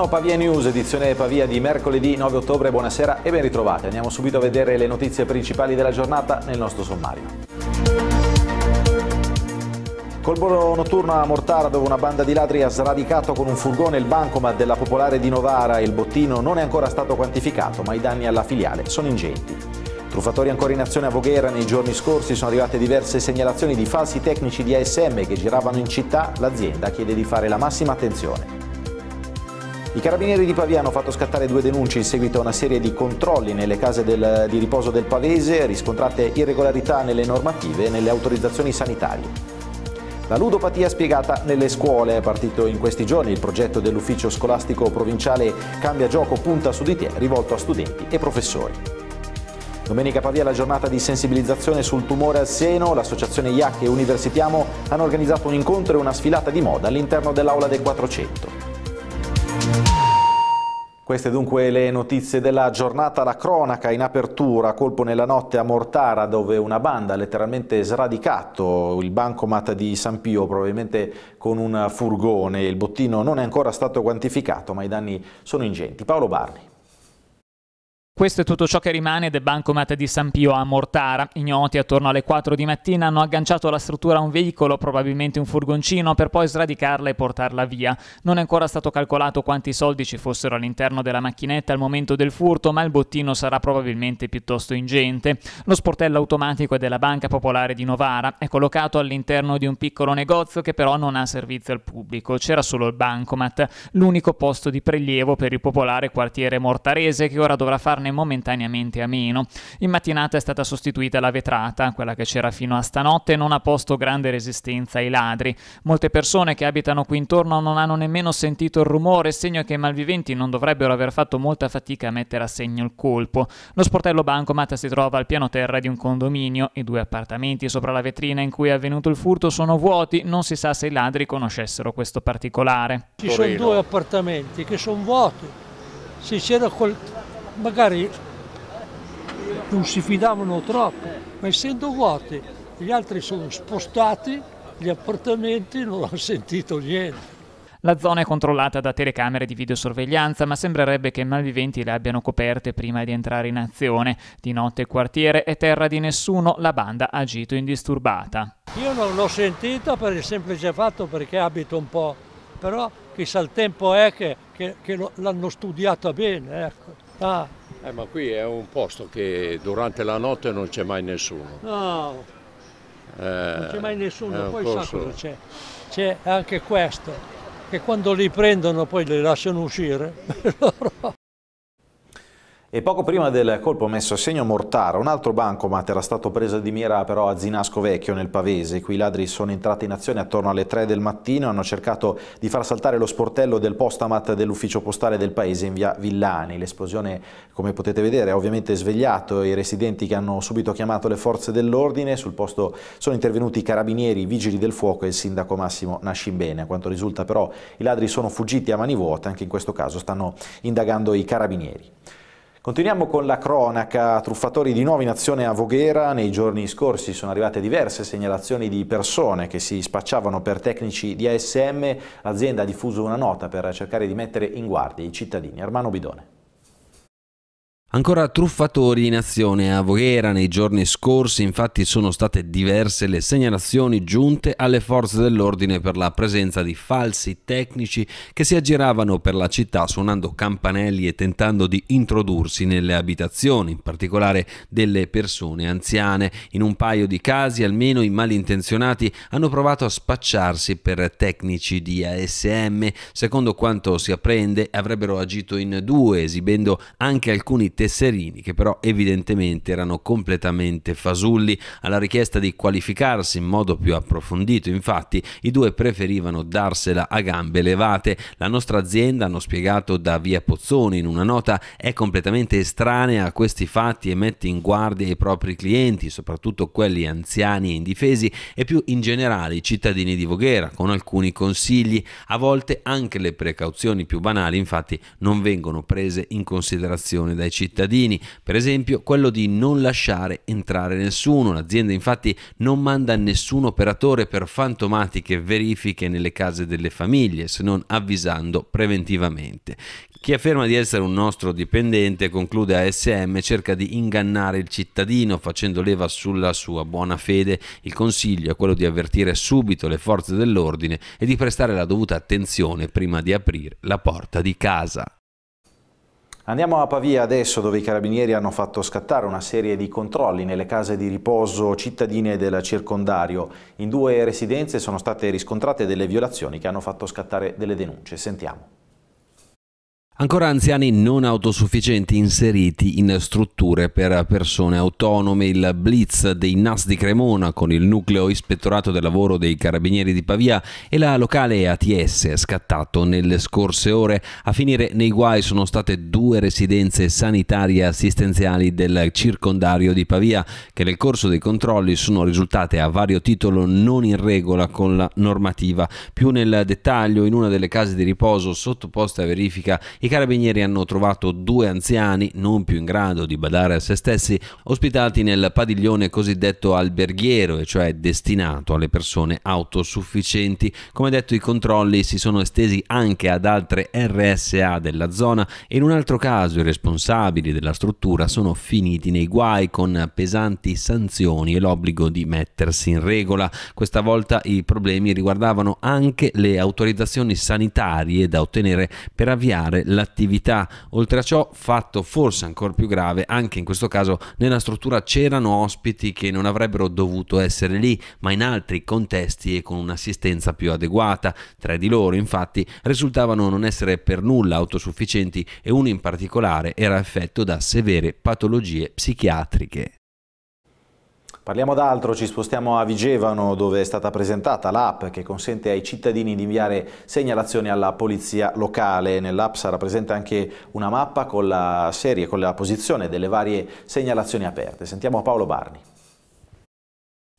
Milano Pavia News, edizione Pavia di mercoledì 9 ottobre, buonasera e ben ritrovati. Andiamo subito a vedere le notizie principali della giornata nel nostro sommario. Colpo notturno a Mortara dove una banda di ladri ha sradicato con un furgone il bancomat della Popolare di Novara. Il bottino non è ancora stato quantificato ma i danni alla filiale sono ingenti. Truffatori ancora in azione a Voghera nei giorni scorsi sono arrivate diverse segnalazioni di falsi tecnici di ASM che giravano in città. L'azienda chiede di fare la massima attenzione. I carabinieri di Pavia hanno fatto scattare due denunce in seguito a una serie di controlli nelle case del, di riposo del Pavese, riscontrate irregolarità nelle normative e nelle autorizzazioni sanitarie. La ludopatia spiegata nelle scuole è partito in questi giorni il progetto dell'ufficio scolastico provinciale Cambia Gioco Punta su di te rivolto a studenti e professori. Domenica Pavia la giornata di sensibilizzazione sul tumore al seno, l'associazione IAC e Universitiamo hanno organizzato un incontro e una sfilata di moda all'interno dell'aula del 400. Queste dunque le notizie della giornata, la cronaca in apertura, colpo nella notte a Mortara dove una banda ha letteralmente sradicato il bancomat di San Pio probabilmente con un furgone, il bottino non è ancora stato quantificato ma i danni sono ingenti. Paolo Barri. Questo è tutto ciò che rimane del bancomat di San Pio a Mortara. I gnoti attorno alle 4 di mattina hanno agganciato alla struttura un veicolo, probabilmente un furgoncino, per poi sradicarla e portarla via. Non è ancora stato calcolato quanti soldi ci fossero all'interno della macchinetta al momento del furto, ma il bottino sarà probabilmente piuttosto ingente. Lo sportello automatico è della Banca Popolare di Novara. È collocato all'interno di un piccolo negozio che però non ha servizio al pubblico. C'era solo il bancomat, l'unico posto di prelievo per il popolare quartiere mortarese che ora dovrà farne rimane momentaneamente a meno. In mattinata è stata sostituita la vetrata, quella che c'era fino a stanotte non ha posto grande resistenza ai ladri. Molte persone che abitano qui intorno non hanno nemmeno sentito il rumore, segno che i malviventi non dovrebbero aver fatto molta fatica a mettere a segno il colpo. Lo sportello bancomat si trova al piano terra di un condominio. I due appartamenti sopra la vetrina in cui è avvenuto il furto sono vuoti, non si sa se i ladri conoscessero questo particolare. Ci sono due appartamenti che sono vuoti. Se c'era quel magari non si fidavano troppo, ma essendo vuoti gli altri sono spostati, gli appartamenti non hanno sentito niente. La zona è controllata da telecamere di videosorveglianza, ma sembrerebbe che i malviventi le abbiano coperte prima di entrare in azione. Di notte il quartiere è terra di nessuno, la banda ha agito indisturbata. Io non l'ho sentita per il semplice fatto perché abito un po', però chissà il tempo è che, che, che l'hanno studiata bene. Ecco. Ah. Eh, ma qui è un posto che durante la notte non c'è mai nessuno. No, eh, non c'è mai nessuno, poi corso. sa cosa c'è. C'è anche questo, che quando li prendono poi li lasciano uscire. E poco prima del colpo messo a segno Mortara, un altro bancomat era stato preso di mira però a Zinasco Vecchio nel Pavese. Qui I ladri sono entrati in azione attorno alle 3 del mattino, hanno cercato di far saltare lo sportello del postamat dell'ufficio postale del paese in via Villani. L'esplosione, come potete vedere, ha ovviamente svegliato i residenti che hanno subito chiamato le forze dell'ordine. Sul posto sono intervenuti i carabinieri, i vigili del fuoco e il sindaco Massimo Nascimbene. A quanto risulta però i ladri sono fuggiti a mani vuote, anche in questo caso stanno indagando i carabinieri. Continuiamo con la cronaca, truffatori di nuovo in azione a Voghera, nei giorni scorsi sono arrivate diverse segnalazioni di persone che si spacciavano per tecnici di ASM, l'azienda ha diffuso una nota per cercare di mettere in guardia i cittadini. Armano Bidone. Ancora truffatori in azione a Voghera nei giorni scorsi, infatti sono state diverse le segnalazioni giunte alle forze dell'ordine per la presenza di falsi tecnici che si aggiravano per la città suonando campanelli e tentando di introdursi nelle abitazioni, in particolare delle persone anziane. In un paio di casi almeno i malintenzionati hanno provato a spacciarsi per tecnici di ASM. Secondo quanto si apprende avrebbero agito in due, esibendo anche alcuni tesserini che però evidentemente erano completamente fasulli alla richiesta di qualificarsi in modo più approfondito. Infatti i due preferivano darsela a gambe levate. La nostra azienda, hanno spiegato da Via Pozzoni in una nota, è completamente estranea a questi fatti e mette in guardia i propri clienti, soprattutto quelli anziani e indifesi e più in generale i cittadini di Voghera con alcuni consigli. A volte anche le precauzioni più banali infatti non vengono prese in considerazione dai cittadini cittadini, per esempio quello di non lasciare entrare nessuno. L'azienda infatti non manda nessun operatore per fantomatiche verifiche nelle case delle famiglie, se non avvisando preventivamente. Chi afferma di essere un nostro dipendente, conclude ASM, cerca di ingannare il cittadino facendo leva sulla sua buona fede. Il consiglio è quello di avvertire subito le forze dell'ordine e di prestare la dovuta attenzione prima di aprire la porta di casa. Andiamo a Pavia adesso dove i carabinieri hanno fatto scattare una serie di controlli nelle case di riposo cittadine del circondario. In due residenze sono state riscontrate delle violazioni che hanno fatto scattare delle denunce. Sentiamo. Ancora anziani non autosufficienti inseriti in strutture per persone autonome, il blitz dei NAS di Cremona con il nucleo ispettorato del lavoro dei carabinieri di Pavia e la locale ATS scattato nelle scorse ore. A finire nei guai sono state due residenze sanitarie assistenziali del circondario di Pavia che nel corso dei controlli sono risultate a vario titolo non in regola con la normativa. Più nel dettaglio in una delle case di riposo sottoposte a verifica i i carabinieri hanno trovato due anziani non più in grado di badare a se stessi ospitati nel padiglione cosiddetto alberghiero, e cioè destinato alle persone autosufficienti. Come detto i controlli si sono estesi anche ad altre RSA della zona e in un altro caso i responsabili della struttura sono finiti nei guai con pesanti sanzioni e l'obbligo di mettersi in regola. Questa volta i problemi riguardavano anche le autorizzazioni sanitarie da ottenere per avviare la l'attività. Oltre a ciò, fatto forse ancora più grave, anche in questo caso nella struttura c'erano ospiti che non avrebbero dovuto essere lì, ma in altri contesti e con un'assistenza più adeguata. Tre di loro, infatti, risultavano non essere per nulla autosufficienti e uno in particolare era affetto da severe patologie psichiatriche. Parliamo d'altro, ci spostiamo a Vigevano dove è stata presentata l'app che consente ai cittadini di inviare segnalazioni alla polizia locale. Nell'app sarà presente anche una mappa con la serie, con la posizione delle varie segnalazioni aperte. Sentiamo Paolo Barni.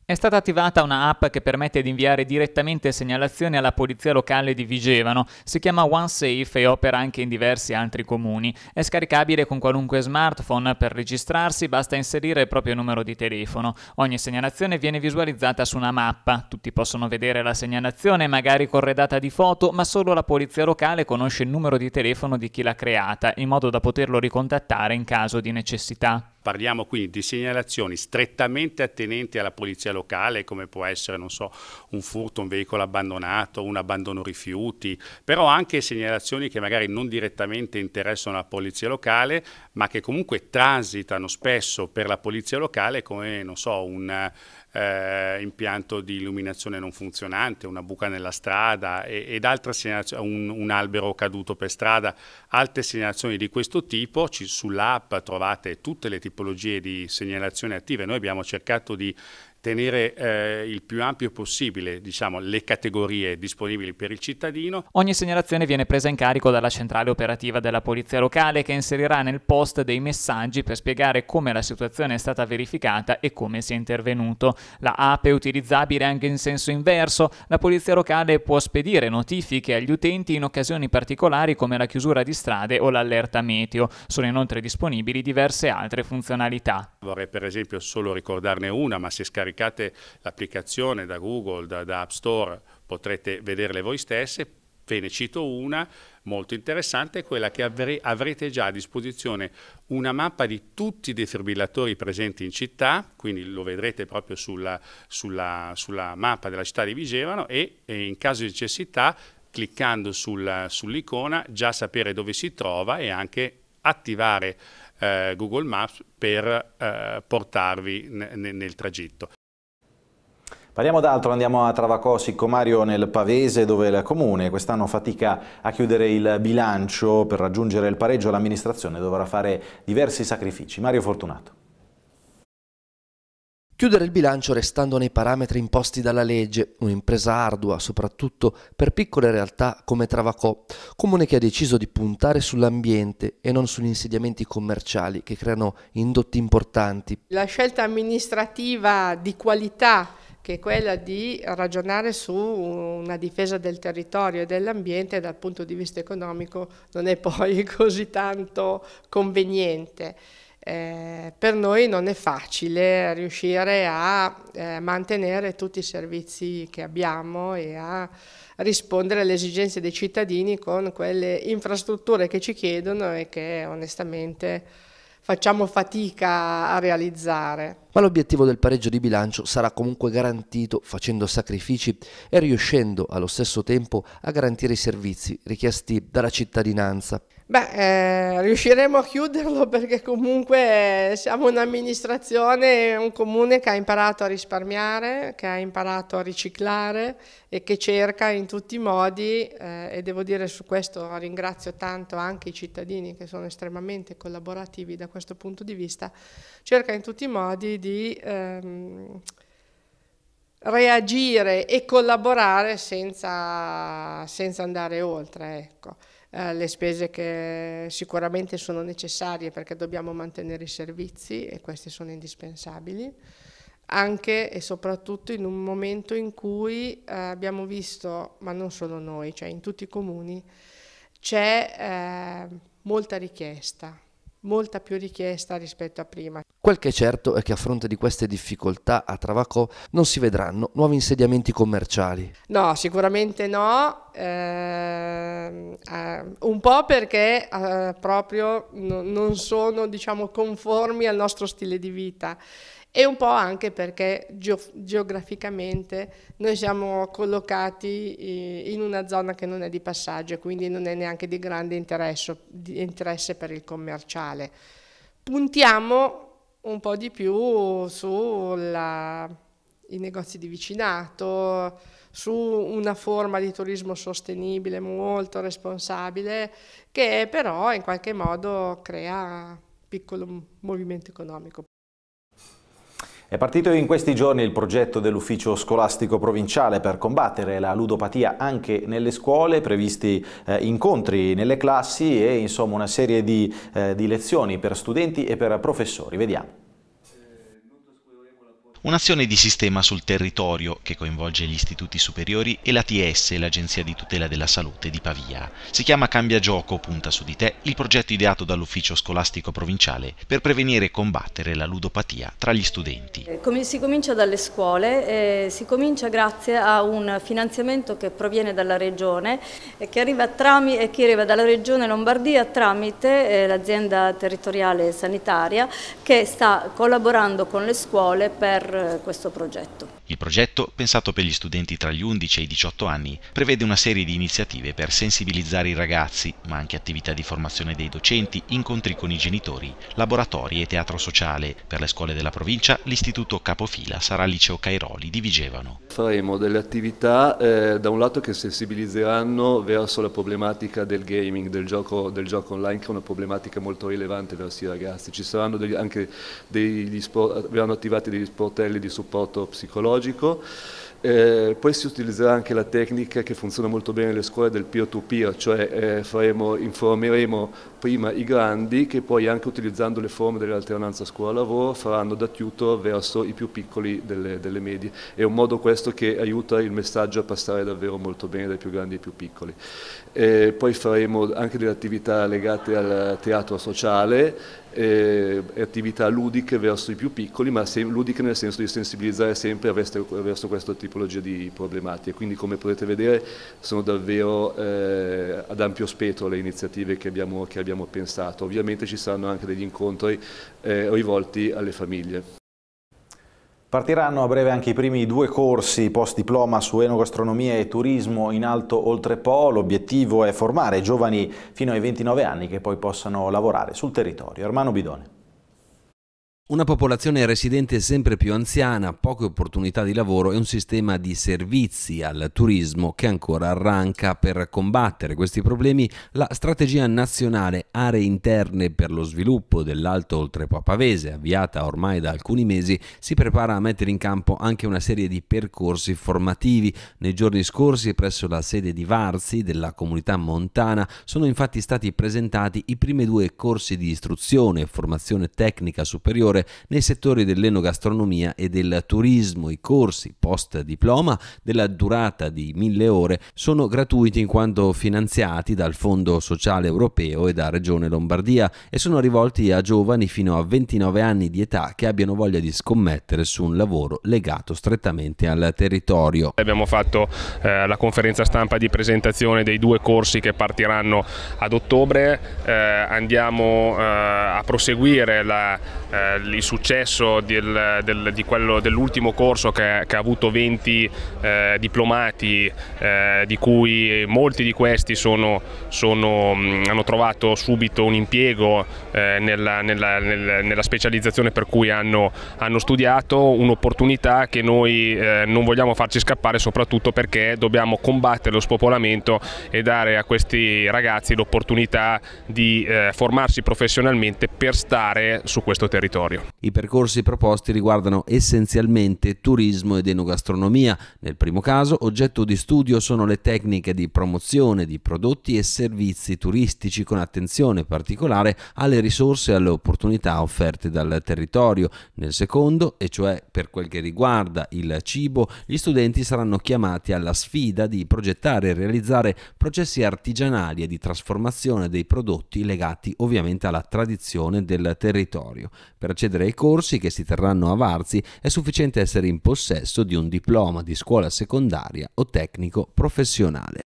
È stata attivata una app che permette di inviare direttamente segnalazioni alla polizia locale di Vigevano, si chiama OneSafe e opera anche in diversi altri comuni. È scaricabile con qualunque smartphone, per registrarsi basta inserire il proprio numero di telefono. Ogni segnalazione viene visualizzata su una mappa, tutti possono vedere la segnalazione, magari corredata di foto, ma solo la polizia locale conosce il numero di telefono di chi l'ha creata, in modo da poterlo ricontattare in caso di necessità. Parliamo quindi di segnalazioni strettamente attenenti alla polizia locale, come può essere, non so, un furto, un veicolo abbandonato, un abbandono rifiuti, però anche segnalazioni che magari non direttamente interessano la polizia locale, ma che comunque transitano spesso per la polizia locale come, non so, un eh, impianto di illuminazione non funzionante, una buca nella strada e, ed altre segnalazioni, un, un, albero caduto per strada, altre segnalazioni di questo tipo, sull'app trovate tutte le tipologie di segnalazioni attive, noi abbiamo cercato di tenere eh, il più ampio possibile diciamo, le categorie disponibili per il cittadino. Ogni segnalazione viene presa in carico dalla centrale operativa della polizia locale che inserirà nel post dei messaggi per spiegare come la situazione è stata verificata e come si è intervenuto. La app è utilizzabile anche in senso inverso, la polizia locale può spedire notifiche agli utenti in occasioni particolari come la chiusura di strade o l'allerta meteo. Sono inoltre disponibili diverse altre funzionalità. Vorrei per esempio solo ricordarne una, ma si è scaricata scaricate l'applicazione da Google, da, da App Store, potrete vederle voi stesse, ve ne cito una molto interessante, quella che avre avrete già a disposizione una mappa di tutti i defibrillatori presenti in città, quindi lo vedrete proprio sulla, sulla, sulla mappa della città di Vigevano e, e in caso di necessità cliccando sull'icona già sapere dove si trova e anche attivare eh, Google Maps per eh, portarvi nel tragitto. Parliamo d'altro, andiamo a Travacosi, Mario nel Pavese dove il comune quest'anno fatica a chiudere il bilancio per raggiungere il pareggio l'amministrazione dovrà fare diversi sacrifici. Mario Fortunato. Chiudere il bilancio restando nei parametri imposti dalla legge, un'impresa ardua soprattutto per piccole realtà come Travacò, comune che ha deciso di puntare sull'ambiente e non sugli insediamenti commerciali che creano indotti importanti. La scelta amministrativa di qualità che è quella di ragionare su una difesa del territorio e dell'ambiente dal punto di vista economico non è poi così tanto conveniente. Eh, per noi non è facile riuscire a eh, mantenere tutti i servizi che abbiamo e a rispondere alle esigenze dei cittadini con quelle infrastrutture che ci chiedono e che onestamente facciamo fatica a realizzare. Ma l'obiettivo del pareggio di bilancio sarà comunque garantito facendo sacrifici e riuscendo allo stesso tempo a garantire i servizi richiesti dalla cittadinanza. Beh, eh, riusciremo a chiuderlo perché comunque eh, siamo un'amministrazione, un comune che ha imparato a risparmiare, che ha imparato a riciclare e che cerca in tutti i modi, eh, e devo dire su questo ringrazio tanto anche i cittadini che sono estremamente collaborativi da questo punto di vista, cerca in tutti i modi di... Ehm, reagire e collaborare senza, senza andare oltre. Ecco. Eh, le spese che sicuramente sono necessarie perché dobbiamo mantenere i servizi e questi sono indispensabili, anche e soprattutto in un momento in cui eh, abbiamo visto, ma non solo noi, cioè in tutti i comuni, c'è eh, molta richiesta, molta più richiesta rispetto a prima. Quel che è certo è che a fronte di queste difficoltà a Travacò non si vedranno nuovi insediamenti commerciali. No, sicuramente no, eh, eh, un po' perché eh, proprio no, non sono diciamo, conformi al nostro stile di vita e un po' anche perché geograficamente noi siamo collocati in una zona che non è di passaggio e quindi non è neanche di grande interesse, di interesse per il commerciale. Puntiamo un po' di più sui negozi di vicinato, su una forma di turismo sostenibile molto responsabile che però in qualche modo crea piccolo movimento economico. È partito in questi giorni il progetto dell'ufficio scolastico provinciale per combattere la ludopatia anche nelle scuole, previsti eh, incontri nelle classi e insomma una serie di, eh, di lezioni per studenti e per professori. Vediamo. Un'azione di sistema sul territorio che coinvolge gli istituti superiori e l'ATS, l'Agenzia di tutela della salute di Pavia. Si chiama Cambia gioco, punta su di te, il progetto ideato dall'ufficio scolastico provinciale per prevenire e combattere la ludopatia tra gli studenti. Eh, come si comincia dalle scuole? Eh, si comincia grazie a un finanziamento che proviene dalla regione e eh, che arriva, tramite, eh, che arriva dalla regione Lombardia tramite eh, l'azienda territoriale sanitaria che sta collaborando con le scuole per eh, questo progetto. Il progetto, pensato per gli studenti tra gli 11 e i 18 anni, prevede una serie di iniziative per sensibilizzare i ragazzi, ma anche attività di formazione dei docenti, incontri con i genitori, laboratori e teatro sociale. Per le scuole della provincia l'istituto capofila sarà liceo Cairoli di Vigevano. Faremo delle attività eh, da un lato che sensibilizzeranno verso la problematica del gaming, del gioco, del gioco online che è una problematica molto rilevante verso i ragazzi. Ci saranno degli, anche degli sport, verranno attivati degli sportelli di supporto psicologico psicologico, eh, poi si utilizzerà anche la tecnica che funziona molto bene nelle scuole del peer-to-peer, -peer, cioè eh, faremo, informeremo prima i grandi che poi anche utilizzando le forme dell'alternanza scuola-lavoro faranno da tutor verso i più piccoli delle, delle, medie. È un modo questo che aiuta il messaggio a passare davvero molto bene dai più grandi ai più piccoli. Eh, poi faremo anche delle attività legate al teatro sociale eh, attività ludiche verso i più piccoli, ma ludiche nel senso di sensibilizzare sempre verso, verso questa tipologia di problematiche. Quindi come potete vedere sono davvero eh, ad ampio spettro le iniziative che abbiamo, che abbiamo, pensato. Ovviamente ci saranno anche degli incontri eh, rivolti alle famiglie. Partiranno a breve anche i primi due corsi post diploma su enogastronomia e turismo in alto oltre Po. L'obiettivo è formare giovani fino ai 29 anni che poi possano lavorare sul territorio. Ermano Bidone. Una popolazione residente sempre più anziana, poche opportunità di lavoro e un sistema di servizi al turismo che ancora arranca. Per combattere questi problemi, la strategia nazionale Aree interne per lo sviluppo dell'Alto Oltrepapavese, avviata ormai da alcuni mesi, si prepara a mettere in campo anche una serie di percorsi formativi. Nei giorni scorsi, presso la sede di Varzi della comunità montana, sono infatti stati presentati i primi due corsi di istruzione e formazione tecnica superiore superiore nei settori dell'enogastronomia e del turismo. I corsi post diploma della durata di mille ore sono gratuiti in quanto finanziati dal Fondo Sociale Europeo e da Regione Lombardia e sono rivolti a giovani fino a 29 anni di età che abbiano voglia di scommettere su un lavoro legato strettamente al territorio. Abbiamo fatto eh, la conferenza stampa di presentazione dei due corsi che partiranno ad ottobre, eh, andiamo eh, a proseguire la, eh, il successo del, del, di quello, dell'ultimo corso che, che, ha avuto 20 eh, diplomati, eh, di cui molti di questi sono, sono, hanno trovato subito un impiego eh, nella, nella, nel, nella, specializzazione per cui hanno, hanno studiato, un'opportunità che noi eh, non vogliamo farci scappare soprattutto perché dobbiamo combattere lo spopolamento e dare a questi ragazzi l'opportunità di eh, formarsi professionalmente per stare su questo territorio territorio. I percorsi proposti riguardano essenzialmente turismo ed enogastronomia. Nel primo caso, oggetto di studio sono le tecniche di promozione di prodotti e servizi turistici con attenzione particolare alle risorse e alle opportunità offerte dal territorio. Nel secondo, e cioè per quel che riguarda il cibo, gli studenti saranno chiamati alla sfida di progettare e realizzare processi artigianali e di trasformazione dei prodotti legati ovviamente alla tradizione del territorio. Per accedere ai corsi che si terranno a Varzi è sufficiente essere in possesso di un diploma di scuola secondaria o tecnico professionale.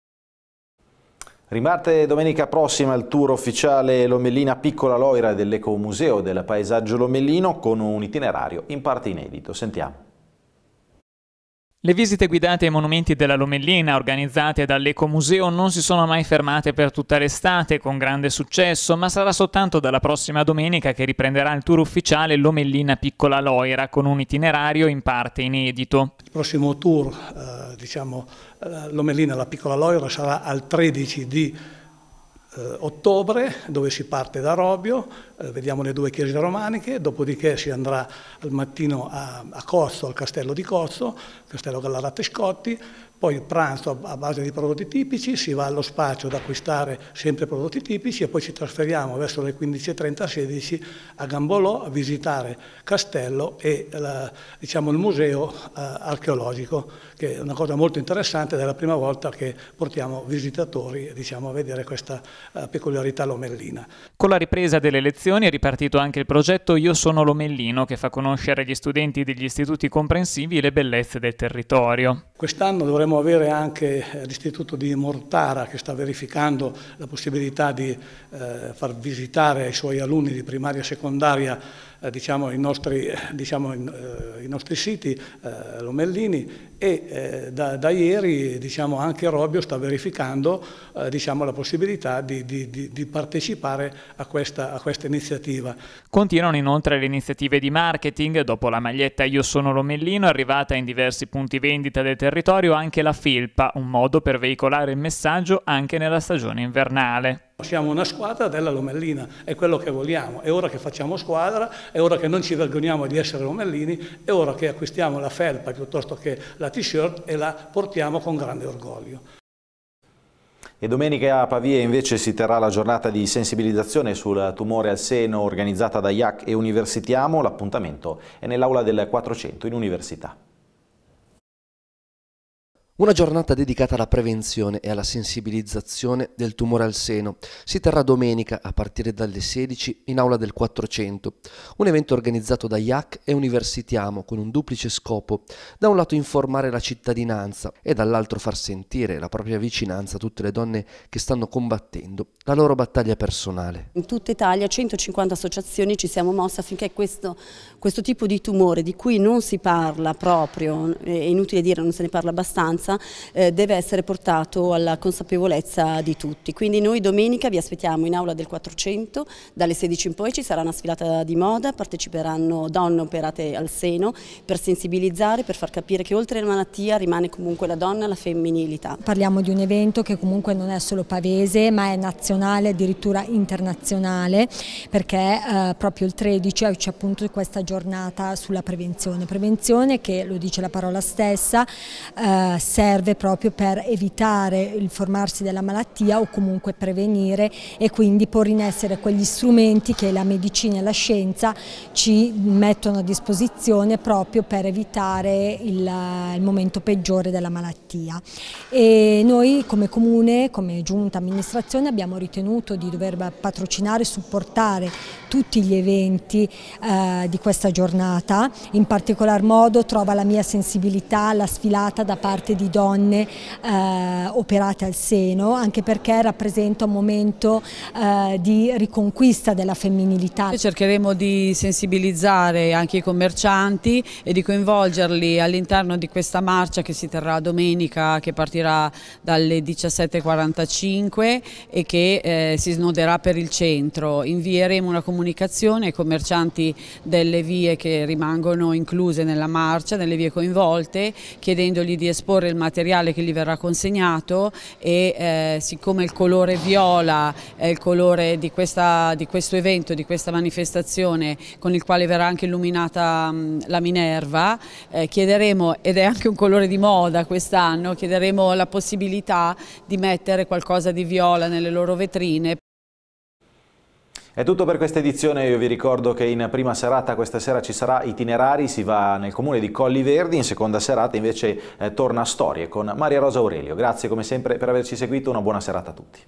Rimarte domenica prossima il tour ufficiale Lomellina Piccola Loira dell'Ecomuseo del Paesaggio Lomellino con un itinerario in parte inedito. Sentiamo. Le visite guidate ai monumenti della Lomellina organizzate dall'Ecomuseo non si sono mai fermate per tutta l'estate con grande successo, ma sarà soltanto dalla prossima domenica che riprenderà il tour ufficiale Lomellina Piccola Loira con un itinerario in parte inedito. Il prossimo tour, eh, diciamo, eh, Lomellina la Piccola Loira sarà al 13 di eh, ottobre, dove si parte da Robbio, eh, vediamo le due chiese romaniche, dopodiché si andrà al mattino a, a Corso, al castello di Corso, castello Gallarate Scotti, poi pranzo a, base di prodotti tipici, si va allo spazio ad acquistare sempre prodotti tipici e poi ci trasferiamo verso le 15.30-16 a Gambolò a visitare Castello e la, diciamo, il museo eh, archeologico che è una cosa molto interessante ed è la prima volta che portiamo visitatori diciamo, a vedere questa eh, peculiarità lomellina. Con la ripresa delle lezioni è ripartito anche il progetto Io sono Lomellino che fa conoscere agli studenti degli istituti comprensivi le bellezze del territorio. Quest'anno dovremo avere anche eh, l'istituto di Mortara che sta verificando la possibilità di eh, far visitare ai suoi alunni di primaria e secondaria eh, diciamo, i, nostri, eh, diciamo, eh, i, nostri, siti lomellini e da, da, ieri diciamo, anche Robbio sta verificando diciamo, la possibilità di, di, di, di partecipare a questa, a questa iniziativa. Continuano inoltre le iniziative di marketing, dopo la maglietta Io sono Lomellino è arrivata in diversi punti vendita del territorio anche la Filpa, un modo per veicolare il messaggio anche nella stagione invernale. Siamo una squadra della Lomellina, è quello che vogliamo, è ora che facciamo squadra, è ora che non ci vergogniamo di essere Lomellini, è ora che acquistiamo la felpa piuttosto che la t-shirt e la portiamo con grande orgoglio. E domenica a Pavia invece si terrà la giornata di sensibilizzazione sul tumore al seno organizzata da IAC e Universitiamo, l'appuntamento è nell'aula del 400 in Università. Una giornata dedicata alla prevenzione e alla sensibilizzazione del tumore al seno si terrà domenica a partire dalle 16 in aula del 400, un evento organizzato da IAC e Universitiamo con un duplice scopo, da un lato informare la cittadinanza e dall'altro far sentire la propria vicinanza a tutte le donne che stanno combattendo la loro battaglia personale. In tutta Italia 150 associazioni ci siamo mosse affinché questo, questo tipo di tumore di cui non si parla proprio, è inutile dire non se ne parla abbastanza, maggioranza eh, deve essere portato alla consapevolezza di tutti. Quindi noi domenica vi aspettiamo in aula del 400, dalle 16 in poi ci sarà una sfilata di moda, parteciperanno donne operate al seno per sensibilizzare, per far capire che oltre alla malattia rimane comunque la donna e la femminilità. Parliamo di un evento che comunque non è solo pavese ma è nazionale, addirittura internazionale perché eh, proprio il 13 c'è appunto questa giornata sulla prevenzione. Prevenzione che, lo dice la parola stessa, eh, serve proprio per evitare il formarsi della malattia o comunque prevenire e quindi porre in essere quegli strumenti che la medicina e la scienza ci mettono a disposizione proprio per evitare il, il momento peggiore della malattia. E noi come Comune, come Giunta Amministrazione abbiamo ritenuto di dover patrocinare e supportare tutti gli eventi eh, di questa giornata, in particolar modo trova la mia sensibilità la sfilata da parte di di donne eh, operate al seno, anche perché rappresenta un momento eh, di riconquista della femminilità. Cercheremo di sensibilizzare anche i commercianti e di coinvolgerli all'interno di questa marcia che si terrà domenica, che partirà dalle 17.45 e che eh, si snoderà per il centro. Invieremo una comunicazione ai commercianti delle vie che rimangono incluse nella marcia, nelle vie coinvolte, chiedendogli di esporre il del materiale che gli verrà consegnato e eh, siccome il colore viola è il colore di, questa, di, questo evento, di questa manifestazione con il quale verrà anche illuminata mh, mm, la Minerva, eh, chiederemo, ed è anche un colore di moda quest'anno, chiederemo la possibilità di mettere qualcosa di viola nelle loro vetrine. È tutto per questa edizione, io vi ricordo che in prima serata questa sera ci sarà Itinerari, si va nel comune di Colli Verdi, in seconda serata invece eh, torna Storie con Maria Rosa Aurelio. Grazie come sempre per averci seguito, una buona serata a tutti.